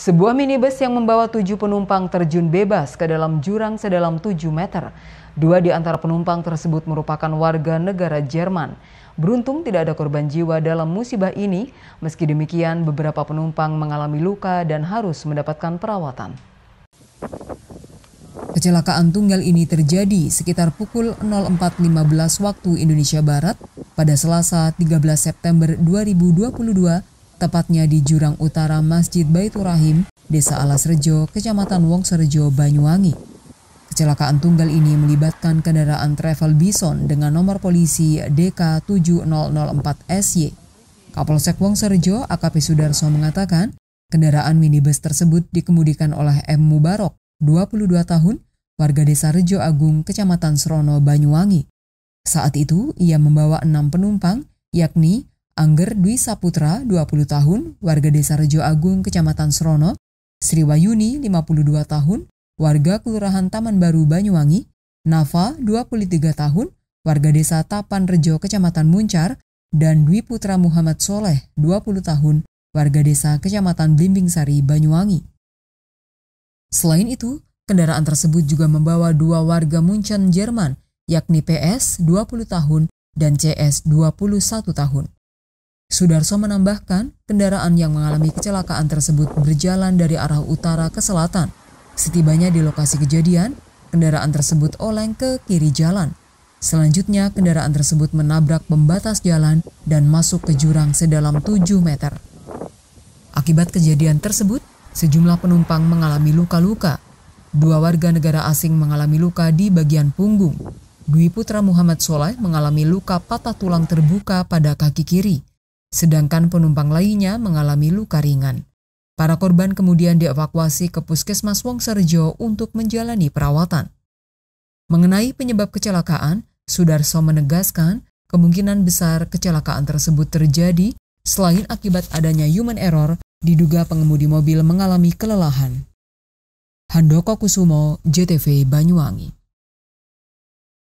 Sebuah minibus yang membawa tujuh penumpang terjun bebas ke dalam jurang sedalam tujuh meter. Dua di antara penumpang tersebut merupakan warga negara Jerman. Beruntung tidak ada korban jiwa dalam musibah ini, meski demikian beberapa penumpang mengalami luka dan harus mendapatkan perawatan. Kecelakaan tunggal ini terjadi sekitar pukul 04.15 waktu Indonesia Barat pada Selasa 13 September 2022 tepatnya di jurang utara Masjid Baitur Rahim, Desa Alas Rejo, Kecamatan Wongserjo, Banyuwangi. Kecelakaan tunggal ini melibatkan kendaraan travel Bison dengan nomor polisi DK7004SY. Kapolsek Serjo, AKP Sudarso mengatakan, kendaraan minibus tersebut dikemudikan oleh M. Mubarok, 22 tahun, warga desa Rejo Agung, Kecamatan Serono, Banyuwangi. Saat itu, ia membawa enam penumpang, yakni Angger Dwi Saputra, 20 tahun, warga Desa Rejo Agung, Kecamatan Serono, Sri Wayuni, 52 tahun, warga Kelurahan Taman Baru Banyuwangi, Nafa, 23 tahun, warga Desa Tapan Rejo, Kecamatan Muncar, dan Dwi Putra Muhammad Soleh, 20 tahun, warga Desa Kecamatan Blimbing-Sari, Banyuwangi. Selain itu, kendaraan tersebut juga membawa dua warga Muncan, Jerman, yakni PS, 20 tahun, dan CS, 21 tahun. Sudarso menambahkan, kendaraan yang mengalami kecelakaan tersebut berjalan dari arah utara ke selatan. Setibanya di lokasi kejadian, kendaraan tersebut oleng ke kiri jalan. Selanjutnya, kendaraan tersebut menabrak pembatas jalan dan masuk ke jurang sedalam 7 meter. Akibat kejadian tersebut, sejumlah penumpang mengalami luka-luka. Dua warga negara asing mengalami luka di bagian punggung. Dwi Putra Muhammad Soleh mengalami luka patah tulang terbuka pada kaki kiri sedangkan penumpang lainnya mengalami luka ringan. Para korban kemudian dievakuasi ke Puskesmas Wongserjo untuk menjalani perawatan. Mengenai penyebab kecelakaan, Sudarso menegaskan kemungkinan besar kecelakaan tersebut terjadi selain akibat adanya human error, diduga pengemudi mobil mengalami kelelahan. Handoko Kusumo, JTV Banyuwangi.